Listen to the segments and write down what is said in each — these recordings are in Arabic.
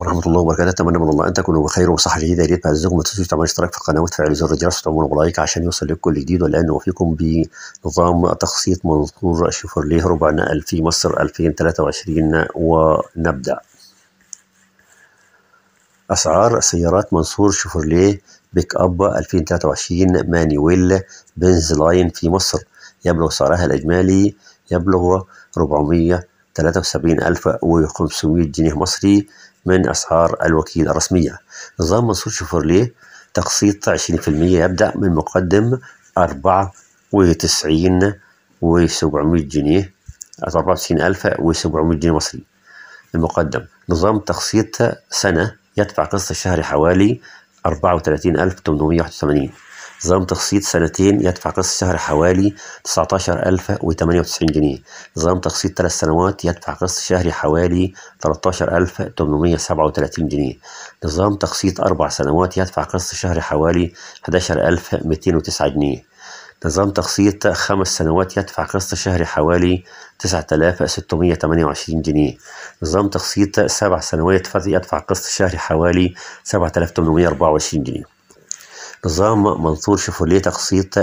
ورحمة الله وبركاته أتمنى من الله أن تكونوا بخير وصحة جيدة يا ريت بعزكم ما تنسوش تعملوا اشتراك في القناة وتفعل زر الجرس وتعملوا لايك عشان يوصل لكم كل جديد والآن نوفيكم بنظام تخصيص منظور شيفرليه ربع نقل في مصر 2023 ونبدأ أسعار سيارات منصور شيفرليه بيك أب 2023 مانيويل بنز لاين في مصر يبلغ سعرها الإجمالي يبلغ 400 73500 جنيه مصري من أسعار الوكيل الرسمية نظام منصور شفرليه تقسيط 20% يبدأ من مقدم 94 و700 جنيه 94700 جنيه مصري المقدم نظام تقسيط سنة يدفع قسط الشهري حوالي 34881 نظام تقسيط سنتين يدفع قسط الشهر حوالي 19098 جنيه نظام تقسيط ثلاث سنوات يدفع قسط شهري حوالي 13837 جنيه نظام تقسيط أربع سنوات يدفع قسط شهري حوالي 11209 جنيه نظام تقسيط خمس سنوات يدفع قسط شهري حوالي 9628 جنيه نظام تقسيط سبع سنوات يدفع قسط شهري حوالي 7824 جنيه نظام منصور شيفوليه تقسيط 30%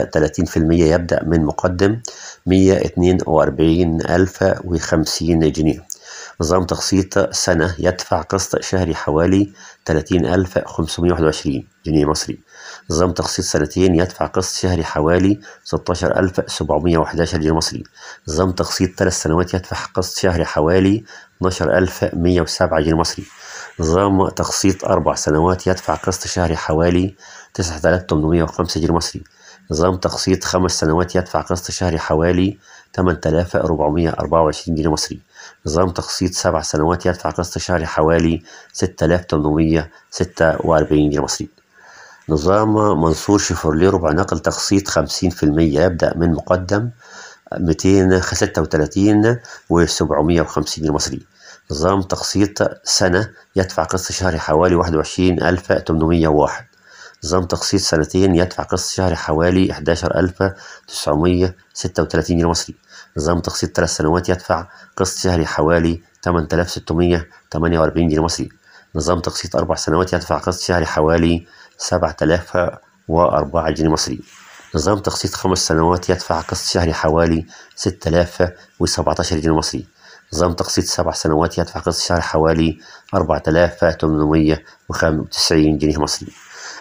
يبدأ من مقدم 142050 جنيه نظام تقسيط سنة يدفع قسط شهري حوالي 30521 جنيه مصري نظام تقسيط سنتين يدفع قسط شهري حوالي 16711 جنيه مصري نظام تقسيط ثلاث سنوات يدفع قسط شهري حوالي 12107 جنيه مصري نظام تقسيط أربع سنوات يدفع قسط شهري حوالي 9805 جنيه مصري نظام تقسيط خمس سنوات يدفع قسط شهري حوالي 8424 جنيه مصري نظام تقسيط سبع سنوات يدفع قسط شهري حوالي 6846 جنيه مصري نظام منصور شيفروليه ربع نقل تقسيط 50% يبدأ من مقدم 236 و 750 جنيه مصري نظام تقسيط سنة يدفع قسط شهري حوالي واحد وعشرين ألف تمنمية واحد نظام تقسيط سنتين يدفع قسط شهري حوالي إحداشر ألف تسعمية ستة وتلاتين جنيه مصري نظام تقسيط ثلاث سنوات يدفع قسط شهري حوالي تمن تلاف ستمية تمانية وأربعين جنيه مصري نظام تقسيط أربع سنوات يدفع قسط شهري حوالي سبعة آلاف وأربعة جنيه مصري نظام تقسيط خمس سنوات يدفع قسط شهري حوالي ستة آلاف 6017 جنيه مصري نظام تقسيط سبع سنوات يدفع قسط الشهر حوالي 4895 جنيه مصري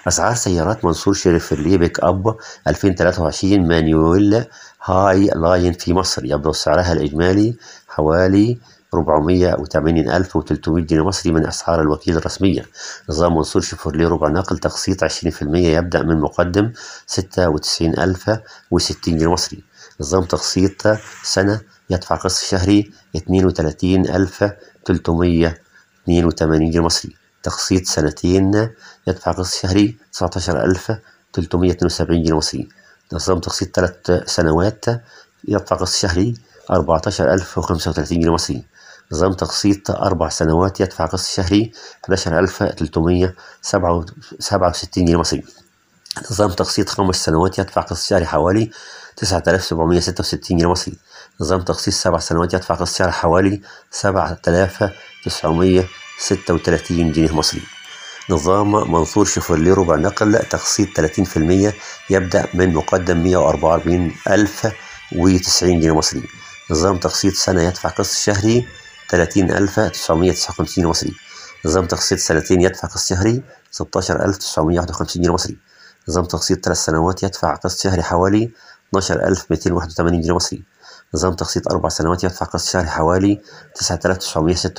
أسعار سيارات منصور شريف اللي بيك أب 2023 مانيويلا هاي لاين في مصر يبلغ سعرها الإجمالي حوالي 480300 جنيه مصري من أسعار الوكيل الرسمية نظام منصور شيفورليه ربع نقل تقسيط 20% يبدأ من مقدم 96060 جنيه مصري نظام تقسيط سنة يدفع قسط شهري 32382 جنيه مصري تقسيط سنتين يدفع قسط شهري 19372 جنيه مصري نظام تقسيط ثلاث سنوات يدفع قسط شهري 14035 جنيه مصري نظام تقسيط أربع سنوات يدفع قسط شهري 11367 جنيه مصري نظام تقسيط خمس سنوات يدفع قسط شهري حوالي 9766 جنيه مصري نظام تخصيص سبع سنوات يدفع قسط سعر حوالي 7936 جنيه مصري نظام منصور شيفرليه ربع نقل تخصيص 30% يبدأ من مقدم وتسعين جنيه مصري نظام تقسيط سنة يدفع قسط شهري 30959 جنيه مصري نظام تقسيط سنتين يدفع قسط شهري 16951 جنيه مصري نظام تقسيط ثلاث سنوات يدفع قسط شهري حوالي 12281 جنيه مصري نظام تقسيط أربع سنوات يدفع قسط شهري حوالي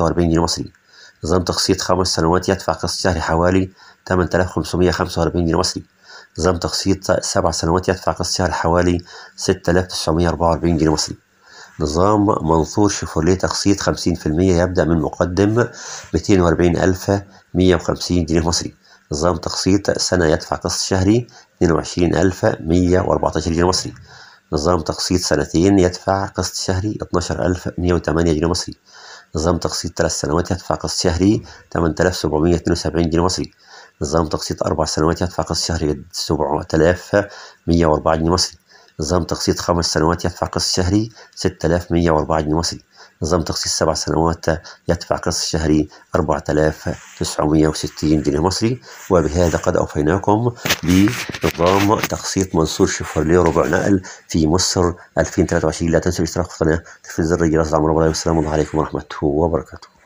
وأربعين جنيه مصري نظام تقسيط خمس سنوات يدفع قسط شهري حوالي وأربعين جنيه مصري نظام تقسيط سبع سنوات يدفع قسط شهري حوالي وأربعين جنيه مصري نظام منصور شيفروليه تقسيط 50% يبدأ من مقدم وخمسين جنيه مصري نظام تقسيط سنة يدفع قسط شهري 22114 جنيه مصري نظام تقسيط سنتين يدفع قسط شهري 12108 جنيه مصري نظام تقسيط ثلاث سنوات يدفع قسط شهري 8772 جنيه مصري نظام تقسيط أربع سنوات يدفع قسط شهري 7104 جنيه مصري نظام تقسيط خمس سنوات يدفع قسط شهري 6104 جنيه مصري نظام تقسيط سبع سنوات يدفع قسط شهري 4960 جنيه مصري وبهذا قد أوفيناكم بنظام تقسيط منصور شفرلي ربع نقل في مصر 2023 لا تنسوا الاشتراك في القناة تفعيل زر الجرس لعمر الله والسلام عليكم ورحمة الله وبركاته